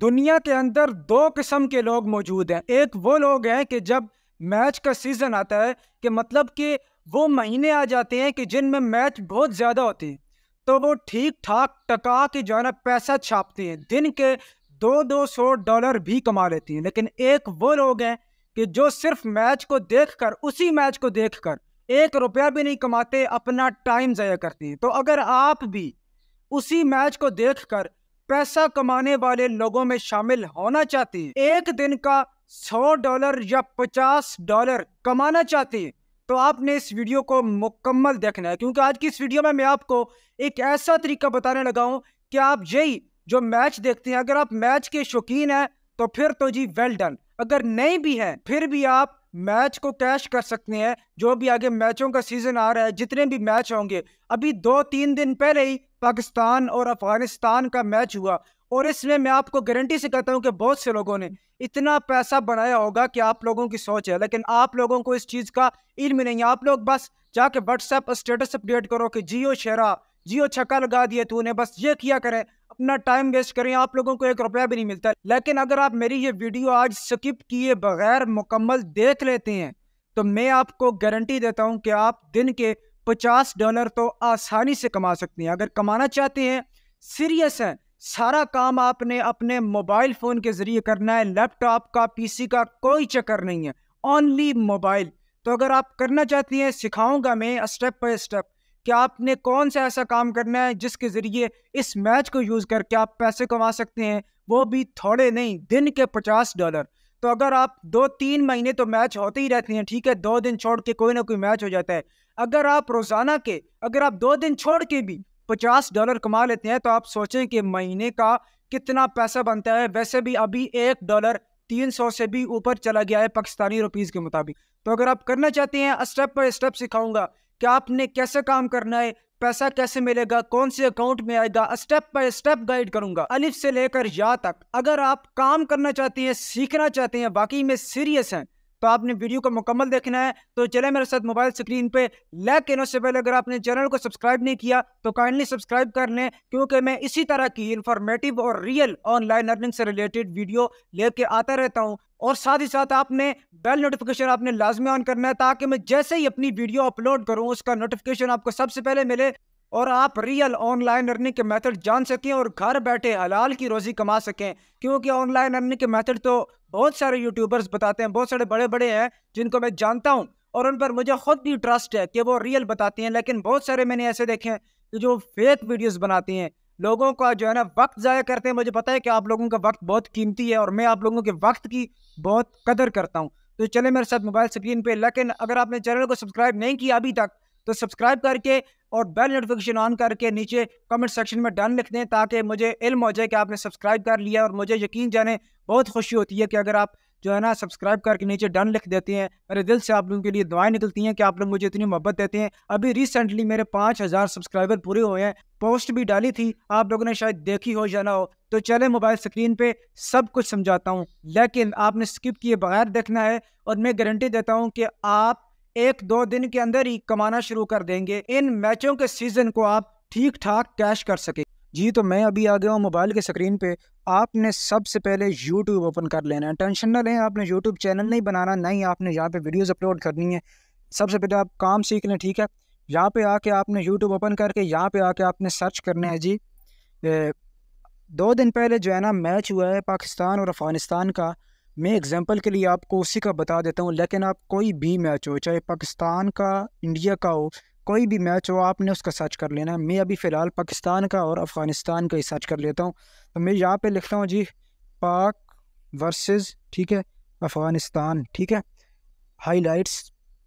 दुनिया के अंदर दो किस्म के लोग मौजूद हैं एक वो लोग हैं कि जब मैच का सीज़न आता है कि मतलब कि वो महीने आ जाते हैं कि जिनमें मैच बहुत ज़्यादा होते हैं तो वो ठीक ठाक टका के जो है ना पैसा छापते हैं दिन के दो दो सौ डॉलर भी कमा लेती हैं लेकिन एक वो लोग हैं कि जो सिर्फ मैच को देख कर उसी मैच को देख कर एक रुपया भी नहीं कमाते अपना टाइम ज़ाया करते हैं तो अगर आप भी उसी मैच को देख कर पैसा कमाने वाले लोगों में शामिल होना चाहती है एक दिन का सौ डॉलर या पचास डॉलर कमाना चाहती है तो आपने इस वीडियो को मुकम्मल देखना है क्योंकि आज की इस वीडियो में मैं आपको एक ऐसा तरीका बताने लगा हूँ कि आप यही जो मैच देखते हैं अगर आप मैच के शौकीन हैं तो फिर तो जी वेल डन अगर नहीं भी हैं फिर भी आप मैच को कैश कर सकते हैं जो भी आगे मैचों का सीजन आ रहा है जितने भी मैच होंगे अभी दो तीन दिन पहले ही पाकिस्तान और अफगानिस्तान का मैच हुआ और इसमें मैं आपको गारंटी से कहता हूँ कि बहुत से लोगों ने इतना पैसा बनाया होगा कि आप लोगों की सोच है लेकिन आप लोगों को इस चीज़ का इल्म नहीं आप लोग बस जाके व्हाट्सएप स्टेटस अपडेट करो कि जियो शेरा जियो छक्का लगा दिया तूने बस ये किया करें अपना टाइम वेस्ट करें आप लोगों को एक रुपया भी नहीं मिलता लेकिन अगर आप मेरी ये वीडियो आज स्किप किए बगैर मुकम्मल देख लेते हैं तो मैं आपको गारंटी देता हूं कि आप दिन के पचास डॉलर तो आसानी से कमा सकते हैं अगर कमाना चाहते हैं सीरियस हैं सारा काम आपने अपने मोबाइल फ़ोन के ज़रिए करना है लैपटॉप का पीसी का कोई चक्कर नहीं है ओनली मोबाइल तो अगर आप करना चाहती हैं सिखाऊंगा मैं स्टेप बाय स्टेप कि आपने कौन सा ऐसा काम करना है जिसके ज़रिए इस मैच को यूज़ करके आप पैसे कमा सकते हैं वो भी थोड़े नहीं दिन के पचास डॉलर तो अगर आप दो तीन महीने तो मैच होते ही रहते हैं ठीक है दो दिन छोड़ के कोई ना कोई मैच हो जाता है अगर आप रोज़ाना के अगर आप दो दिन छोड़ के भी पचास डॉलर कमा लेते हैं तो आप सोचें कि महीने का कितना पैसा बनता है वैसे भी अभी एक डॉलर तीन सौ से भी ऊपर चला गया है पाकिस्तानी रुपीज़ के मुताबिक तो अगर आप करना चाहते हैं स्टेप बाई स्टेप सिखाऊंगा कि आपने कैसे काम करना है पैसा कैसे मिलेगा कौन से अकाउंट में आएगा स्टेप बाय स्टेप गाइड करूंगा अलिफ से लेकर या तक अगर आप काम करना चाहते हैं सीखना चाहते हैं बाकी में सीरियस हैं तो आपने वीडियो को मुकम्मल देखना है तो चले मेरे साथ मोबाइल स्क्रीन पे लैग कहने से पहले अगर आपने चैनल को सब्सक्राइब नहीं किया तो काइंडली सब्सक्राइब कर लें क्योंकि मैं इसी तरह की इन्फॉर्मेटिव और रियल ऑनलाइन लर्निंग से रिलेटेड वीडियो लेके आता रहता हूँ और साथ ही साथ आपने बेल नोटिफिकेशन आपने लाजमी ऑन करना है ताकि मैं जैसे ही अपनी वीडियो अपलोड करूँ उसका नोटिफिकेशन आपको सबसे पहले मिले और आप रियल ऑनलाइन अर्निंग के मेथड जान सकें और घर बैठे हलाल की रोज़ी कमा सकें क्योंकि ऑनलाइन अर्निंग के मेथड तो बहुत सारे यूट्यूबर्स बताते हैं बहुत सारे बड़े बड़े हैं जिनको मैं जानता हूँ और उन पर मुझे खुद भी ट्रस्ट है कि वो रियल बताती हैं लेकिन बहुत सारे मैंने ऐसे देखे हैं कि जो फेक वीडियोज़ बनाती हैं लोगों का जो है ना वक्त ज़ाया करते हैं मुझे पता है कि आप लोगों का वक्त बहुत कीमती है और मैं आप लोगों के वक्त की बहुत कदर करता हूँ तो चले मेरे साथ मोबाइल स्क्रीन पे लेकिन अगर आपने चैनल को सब्सक्राइब नहीं किया अभी तक तो सब्सक्राइब करके और बेल नोटिफिकेशन ऑन करके नीचे कमेंट सेक्शन में डन लिख दें ताकि मुझे इल्म हो जाए कि आपने सब्सक्राइब कर लिया और मुझे यकीन जाने बहुत खुशी होती है कि अगर आप जो है ना सब्सक्राइब करके नीचे डन लिख देते हैं मेरे दिल से आप लोगों के लिए दुआएं निकलती हैं कि आप लोग मुझे इतनी मोहब्बत देते हैं अभी रिसेंटली मेरे पाँच हज़ार सब्सक्राइबर पूरे हुए हैं पोस्ट भी डाली थी आप लोगों ने शायद देखी हो या ना हो तो चले मोबाइल स्क्रीन पे सब कुछ समझाता हूँ लेकिन आपने स्किप किए बगैर देखना है और मैं गारंटी देता हूँ कि आप एक दो दिन के अंदर ही कमाना शुरू कर देंगे इन मैचों के सीजन को आप ठीक ठाक कैश कर सके जी तो मैं अभी आ गया हूँ मोबाइल के स्क्रीन पे आपने सबसे पहले यूट्यूब ओपन कर लेना है टेंशन ना लें आपने यूट्यूब चैनल नहीं बनाना नहीं आपने यहाँ पे वीडियोस अपलोड करनी है सबसे पहले आप काम सीख लें ठीक है यहाँ पे आके आपने यूट्यूब ओपन करके यहाँ पे आके आपने सर्च करना है जी दो दिन पहले जो है ना मैच हुआ है पाकिस्तान और अफ़गानिस्तान का मैं एग्ज़ाम्पल के लिए आपको उसी का बता देता हूँ लेकिन आप कोई भी मैच हो चाहे पाकिस्तान का इंडिया का हो कोई भी मैच हो आपने उसका सर्च कर लेना मैं अभी फ़िलहाल पाकिस्तान का और अफ़गानिस्तान का ही सर्च कर लेता हूँ तो मैं यहाँ पर लिखता हूँ जी पाक वर्सेस ठीक है अफ़गानिस्तान ठीक है हाइलाइट्स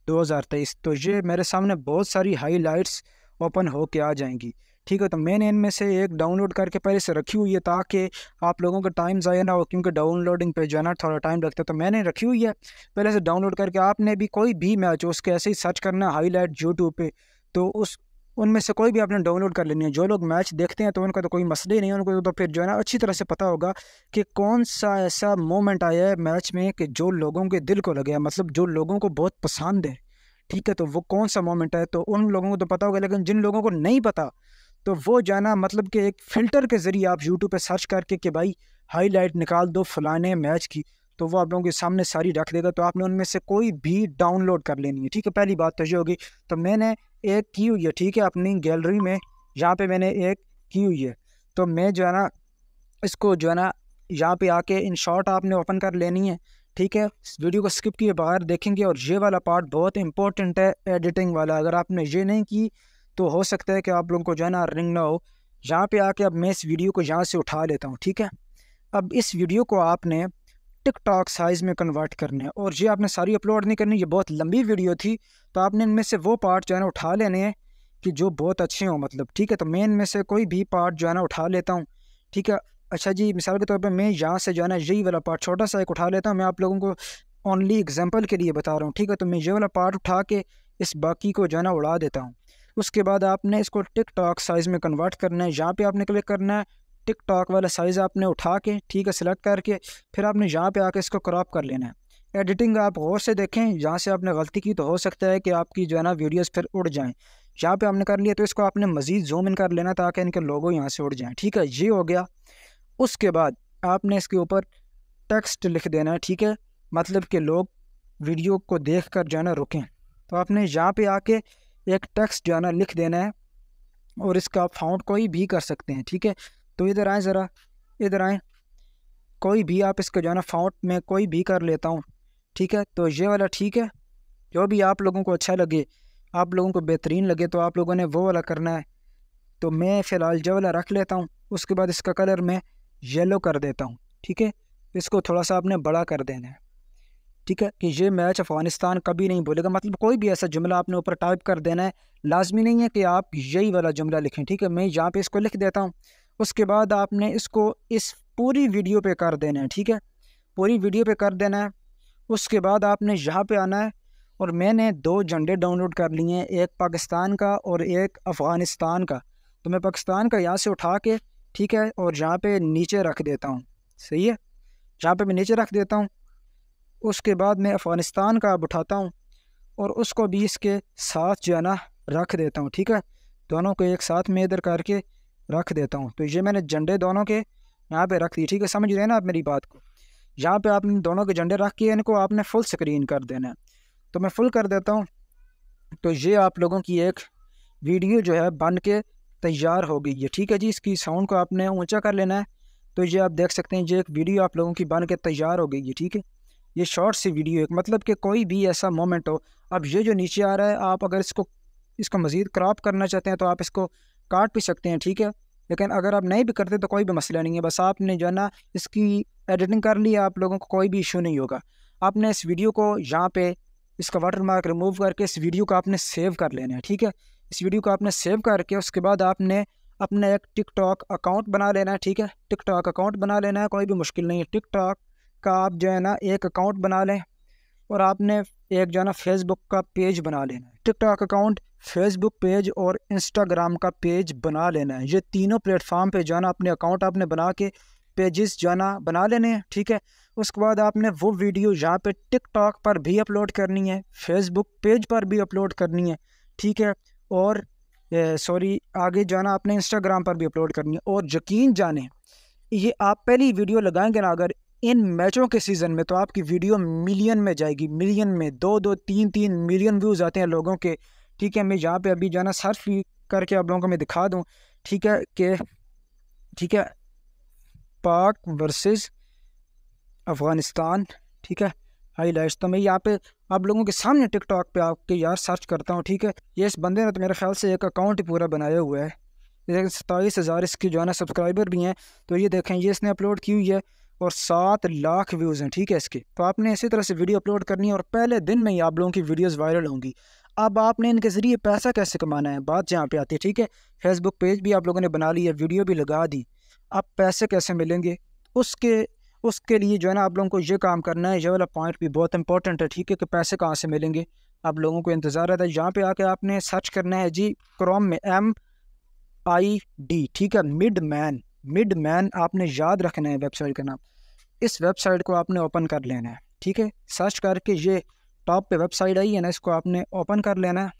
2023 तो ये मेरे सामने बहुत सारी हाइलाइट्स ओपन हो के आ जाएंगी ठीक है तो मैंने इनमें से एक डाउनलोड करके पहले से रखी हुई है ताकि आप लोगों का टाइम ज़ाया ना हो क्योंकि डाउनलोडिंग पे जाना थोड़ा टाइम लगता है तो मैंने रखी हुई है पहले से डाउनलोड करके आपने भी कोई भी मैच उसके ऐसे ही सर्च करना हाईलाइट यूट्यूब पे तो उस उनमें से कोई भी आपने डाउनलोड कर लेनी है जो लोग मैच देखते हैं तो उनका तो कोई मसले ही नहीं है उनको तो फिर जो है ना अच्छी तरह से पता होगा कि कौन सा ऐसा मोमेंट आया है मैच में कि जो लोगों के दिल को लगे मतलब जो लोगों को बहुत पसंद है ठीक है तो वो कौन सा मोमेंट है तो उन लोगों को तो पता होगा लेकिन जिन लोगों को नहीं पता तो वो जाना मतलब कि एक फ़िल्टर के ज़रिए आप यूट्यूब पे सर्च करके कि भाई हाईलाइट निकाल दो फलाने मैच की तो वो आप लोगों के सामने सारी रख देगा तो आपने उनमें से कोई भी डाउनलोड कर लेनी है ठीक है पहली बात तो ये होगी तो मैंने एक की हुई है ठीक है अपनी गैलरी में यहाँ पे मैंने एक की हुई है तो मैं जो है ना इसको जो है ना यहाँ पे आके इन शॉर्ट आपने ओपन कर लेनी है ठीक है वीडियो को स्किप किए बाहर देखेंगे और ये वाला पार्ट बहुत इंपॉर्टेंट है एडिटिंग वाला अगर आपने ये नहीं की तो हो सकता है कि आप लोगों को जो है ना रिंग ना हो यहाँ पे आके अब मैं इस वीडियो को यहाँ से उठा लेता हूँ ठीक है अब इस वीडियो को आपने टिकटॉक साइज़ में कन्वर्ट करने हैं और ये आपने सारी अपलोड नहीं करनी ये बहुत लंबी वीडियो थी तो आपने इनमें से वो पार्ट जो है ना उठा लेने हैं कि जो बहुत अच्छे हों मतलब ठीक है तो मैं इनमें से कोई भी पार्ट जो है ना उठा लेता हूँ ठीक है अच्छा जी मिसाल के तौर पर मैं यहाँ से जो है ना यही वाला पार्ट छोटा सा एक उठा लेता हूँ मैं आप लोगों को ओनली एग्जाम्पल के लिए बता रहा हूँ ठीक है तो मैं ये वाला पार्ट उठा के इस बाकी को जो है ना उड़ा देता हूँ उसके बाद आपने इसको टिक टॉक साइज़ में कन्वर्ट करना है यहाँ पे आपने क्लिक करना है टिक टॉक वाला साइज़ आपने उठा के ठीक है सिलेक्ट करके फिर आपने यहाँ पे आके इसको क्रॉप कर लेना है एडिटिंग आप गौर से देखें जहाँ से आपने गलती की तो हो सकता है कि आपकी जो है ना वीडियोज़ फिर उड़ जाएँ यहाँ पर आपने कर लिया तो इसको आपने मज़ीद जूम इन कर लेना ताकि इनके लोगों यहाँ से उड़ जाएँ ठीक है ये हो गया उसके बाद आपने इसके ऊपर टेक्स्ट लिख देना है ठीक है मतलब कि लोग वीडियो को देख कर जो है ना रुकें तो आपने यहाँ पे आके एक टेक्स्ट जो है ना लिख देना है और इसका फाउंड कोई भी कर सकते हैं ठीक है तो इधर आए ज़रा इधर आए कोई भी आप इसका जो है ना फाउंड में कोई भी कर लेता हूँ ठीक है तो ये वाला ठीक है जो भी आप लोगों को अच्छा लगे आप लोगों को बेहतरीन लगे तो आप लोगों ने वो वाला करना है तो मैं फ़िलहाल जो वाला रख लेता हूँ उसके बाद इसका कलर मैं येलो कर देता हूँ ठीक है इसको थोड़ा सा आपने बड़ा कर देना है ठीक है कि ये मैच अफगानिस्तान कभी नहीं बोलेगा मतलब कोई भी ऐसा जुमला आपने ऊपर टाइप कर देना है लाजमी नहीं है कि आप यही वाला जुमला लिखें ठीक है मैं यहाँ पे इसको लिख देता हूँ उसके बाद आपने इसको इस पूरी वीडियो पे कर देना है ठीक है पूरी वीडियो पे कर देना है उसके बाद आपने यहाँ पर आना है और मैंने दो झंडे डाउनलोड कर लिए हैं एक पाकिस्तान का और एक अफ़गानिस्तान का तो मैं पाकिस्तान का यहाँ से उठा के ठीक है और यहाँ पे नीचे रख देता हूँ सही है यहाँ पे मैं नीचे रख देता हूँ उसके बाद मैं अफ़गानिस्तान का अब उठाता हूँ और उसको भी इसके साथ ना रख देता हूँ ठीक है दोनों को एक साथ में इधर करके रख देता हूँ तो ये मैंने झंडे दोनों के यहाँ पे रख दिए ठीक है समझ रहे हैं ना आप मेरी बात को यहाँ पे आपने दोनों के झंडे रख के इनको आपने फुल स्क्रीन कर देना है तो मैं फुल कर देता हूँ तो ये आप लोगों की एक वीडियो जो है बन के तैयार हो गई है ठीक है जी इसकी साउंड को आपने ऊँचा कर लेना है तो ये आप देख सकते हैं ये एक वीडियो आप लोगों की बन के तैयार हो गई है ठीक है ये शॉर्ट सी वीडियो एक मतलब कि कोई भी ऐसा मोमेंट हो अब ये जो नीचे आ रहा है आप अगर इसको इसको मज़ीद क्रॉप करना चाहते हैं तो आप इसको काट भी सकते हैं ठीक है लेकिन अगर आप नहीं भी करते तो कोई भी मसला नहीं है बस आपने जो है ना इसकी एडिटिंग कर ली आप लोगों को कोई भी इशू नहीं होगा आपने इस वीडियो को यहाँ पे इसका वाटर मार्क रिमूव करके इस वीडियो को आपने सेव कर लेना है ठीक है इस वीडियो को आपने सेव करके उसके बाद आपने अपना एक टिकटॉक अकाउंट बना लेना है ठीक है टिकटॉक अकाउंट बना लेना है कोई भी मुश्किल नहीं है टिकटॉक का आप जो है ना एक अकाउंट बना लें और आपने एक जो है ना फेसबुक का पेज बना लेना है टिकटॉक अकाउंट फेसबुक पेज और इंस्टाग्राम का पेज बना लेना है ये तीनों प्लेटफार्म पे जो है ना अपने अकाउंट आपने बना के पेजेस जो है ना बना लेने हैं ठीक है उसके बाद आपने वो वीडियो यहाँ पे टिकटॉक पर भी अपलोड करनी है फेसबुक पेज पर भी अपलोड करनी है ठीक है और सॉरी आगे जाना आपने इंस्टाग्राम पर भी अपलोड करनी है और यकीन जाने ये आप पहली वीडियो लगाएंगे ना अगर इन मैचों के सीज़न में तो आपकी वीडियो मिलियन में जाएगी मिलियन में दो दो तीन तीन मिलियन व्यूज़ आते हैं लोगों के ठीक है मैं यहाँ पे अभी जाना सर्च करके आप लोगों को मैं दिखा दूँ ठीक है कि ठीक है पाक वर्सेस अफ़गानिस्तान ठीक है हाई लाइट्स तो मैं यहाँ पे आप लोगों के सामने टिकटॉक पे आपके यार सर्च करता हूँ ठीक है ये इस बंदे ने तो मेरे ख्याल से एक अकाउंट ही पूरा बनाया हुआ है सत्ताईस हज़ार इसकी जो है ना सब्सक्राइबर भी हैं तो ये देखें ये इसने अपलोड की हुई है और सात लाख व्यूज़ हैं ठीक है इसके तो आपने इसी तरह से वीडियो अपलोड करनी है और पहले दिन में ही आप लोगों की वीडियोज़ वायरल होंगी अब आपने इनके ज़रिए पैसा कैसे कमाना है बात जहाँ पे आती है ठीक है फेसबुक पेज भी आप लोगों ने बना लिया वीडियो भी लगा दी अब पैसे कैसे मिलेंगे उसके उसके लिए जो है ना आप लोगों को ये काम करना है ये वाला पॉइंट भी बहुत इंपॉर्टेंट है ठीक है कि पैसे कहाँ से मिलेंगे आप लोगों को इंतज़ार रहता है यहाँ पे आके आपने सर्च करना है जी क्रोम में एम आई डी ठीक है मिड मैन मिड मैन आपने याद रखना है वेबसाइट का नाम इस वेबसाइट को आपने ओपन कर लेना है ठीक है सर्च करके ये टॉप पे वेबसाइट आई है ना इसको आपने ओपन कर लेना है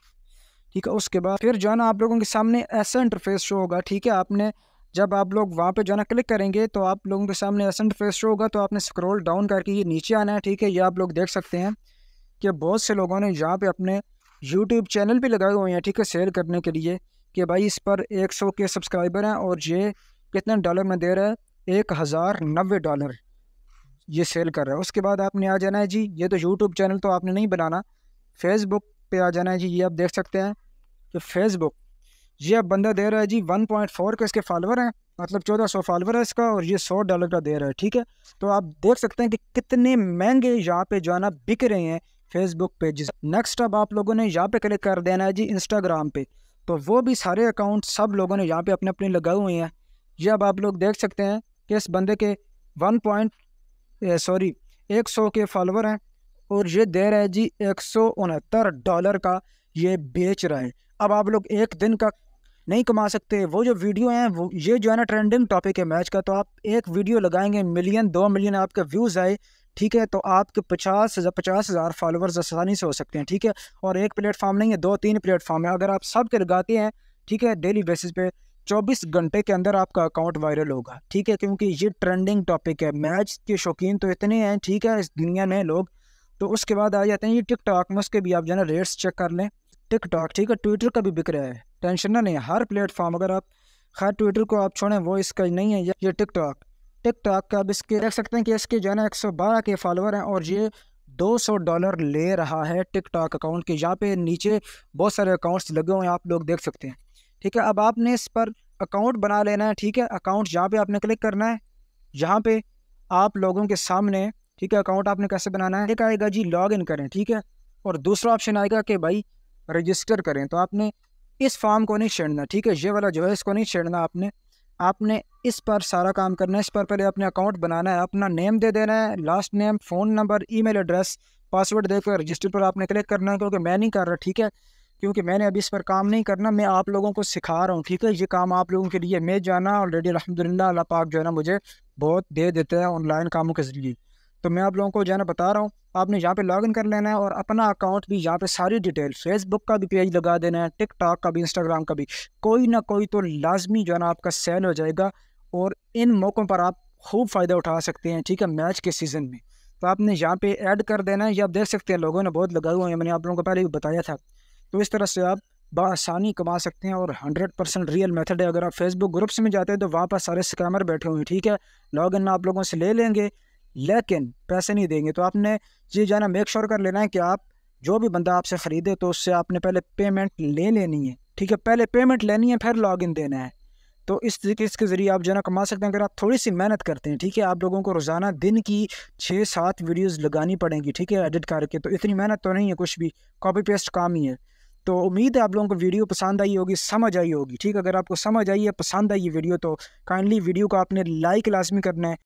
ठीक है उसके बाद फिर जो है ना आप लोगों के सामने ऐसा इंटरफेस शो होगा ठीक है आपने जब आप लोग वहाँ पे जो है ना क्लिक करेंगे तो आप लोगों के सामने ऐसा इंटरफेस शो होगा तो आपने स्क्रॉल डाउन करके ये नीचे आना है ठीक है ये आप लोग देख सकते हैं कि बहुत से लोगों ने यहाँ पे अपने यूट्यूब चैनल भी लगाए हुए हैं ठीक है सेल करने के लिए कि भाई इस पर एक के सब्सक्राइबर हैं और ये कितने डॉलर में दे रहा है एक हज़ार नब्बे डॉलर ये सेल कर रहा है उसके बाद आपने आ जाना है जी ये तो यूट्यूब चैनल तो आपने नहीं बनाना फेसबुक पे आ जाना है जी ये आप देख सकते हैं कि फेसबुक ये अब बंदा दे रहा है जी वन पॉइंट फोर का इसके फॉलोअर हैं मतलब चौदह सौ फॉलोअर है इसका और ये सौ डॉलर का दे रहा है ठीक है तो आप देख सकते हैं कि कितने महंगे यहाँ पे जो ना बिक रहे हैं फेसबुक पेजेस नेक्स्ट अब आप लोगों ने यहाँ पे क्लिक कर देना है जी इंस्टाग्राम पे तो वो भी सारे अकाउंट सब लोगों ने यहाँ पे अपने अपने लगाए हुए हैं ये अब आप लोग देख सकते हैं कि इस बंदे के वन पॉइंट सॉरी एक सौ के फॉलोवर हैं और ये दे रहे हैं जी एक सौ उनहत्तर डॉलर का ये बेच रहा है अब आप लोग एक दिन का नहीं कमा सकते वो जो वीडियो हैं वो ये जो है ना ट्रेंडिंग टॉपिक है मैच का तो आप एक वीडियो लगाएंगे मिलियन दो मिलियन आपके व्यूज़ आए ठीक है तो आपके पचास हज़ार पचास हज़ार फॉलोअर्स आसानी से हो सकते हैं ठीक है और एक प्लेटफॉर्म नहीं है दो तीन प्लेटफॉर्म है अगर आप सब के लगाते हैं ठीक है डेली बेसिस पे चौबीस घंटे के अंदर आपका अकाउंट वायरल होगा ठीक है क्योंकि ये ट्रेंडिंग टॉपिक है मैच के शौकीन तो इतने हैं ठीक है इस दुनिया में लोग तो उसके बाद आ जाते हैं ये टिकटॉक में उसके भी आप जो रेट्स चेक कर लें टिकटॉक ठीक है ट्विटर का भी बिक रहा है टेंशन ना नहीं हर प्लेटफॉर्म अगर आप खैर ट्विटर को आप छोड़ें वो इसका नहीं है ये टिकटॉक टिकटॉक का आप इसके देख सकते हैं कि इसके जो है ना एक के फॉलोअर हैं और ये 200 डॉलर ले रहा है टिकटॉक अकाउंट के यहाँ पे नीचे बहुत सारे अकाउंट्स लगे हुए हैं आप लोग देख सकते हैं ठीक है अब आपने इस पर अकाउंट बना लेना है ठीक है अकाउंट जहाँ पे आपने क्लिक करना है जहाँ पे आप लोगों के सामने ठीक है अकाउंट आपने कैसे बनाना है एक आएगा जी लॉग इन करें ठीक है और दूसरा ऑप्शन आएगा कि भाई रजिस्टर करें तो आपने इस फॉर्म को नहीं छेड़ना ठीक है ये वाला जो है इसको नहीं छेड़ना आपने आपने इस पर सारा काम करना है इस पर पहले अपने अकाउंट बनाना है अपना नेम दे देना है last name phone number email address password देकर रजिस्टर पर आपने क्लिक करना है क्योंकि मैं नहीं कर रहा ठीक है क्योंकि मैंने अभी इस पर काम नहीं करना मैं आप लोगों को सिखा रहा हूँ ठीक है ये काम आप लोगों के लिए मैं जाना ऑलरेडी अलहमदिल्ला अल्लाह पाक जो है ना मुझे बहुत दे देते हैं ऑनलाइन कामों के ज़रिए तो मैं आप लोगों को जो है ना बता रहा हूँ आपने यहाँ पे लॉगिन कर लेना है और अपना अकाउंट भी यहाँ पे सारी डिटेल फेसबुक का भी पेज लगा देना है टिकटॉक का भी इंस्टाग्राम का भी कोई ना कोई तो लाजमी जो है ना आपका सेल हो जाएगा और इन मौक़ों पर आप खूब फ़ायदा उठा सकते हैं ठीक है मैच के सीज़न में तो आपने यहाँ पे ऐड कर देना है या आप देख सकते हैं लोगों ने बहुत लगा हुआ है मैंने आप लोगों को पहले भी बताया था तो इस तरह से आप बसानी कमा सकते हैं और हंड्रेड परसेंट रियल मेथड है अगर आप फेसबुक ग्रुप्स में जाते हैं तो वहाँ पर सारे स्कैमर बैठे हुए हैं ठीक है लॉग इन आप लोगों से ले लेंगे लेकिन पैसे नहीं देंगे तो आपने ये जाना मेक श्योर कर लेना है कि आप जो भी बंदा आपसे ख़रीदे तो उससे आपने पहले पेमेंट ले लेनी है ठीक है पहले पेमेंट लेनी है फिर लॉग इन देना है तो इस इसके ज़रिए आप जो है ना कमा सकते हैं अगर आप थोड़ी सी मेहनत करते हैं ठीक है आप लोगों को रोज़ाना दिन की छः सात वीडियोज़ लगानी पड़ेंगी ठीक है एडिट करके तो इतनी मेहनत तो नहीं है कुछ भी कॉपी पेस्ट काम ही है तो उम्मीद है आप लोगों को वीडियो पसंद आई होगी समझ आई होगी ठीक अगर आपको समझ आई है पसंद आई ये वीडियो तो काइंडली वीडियो को आपने लाइक लाजमी करना है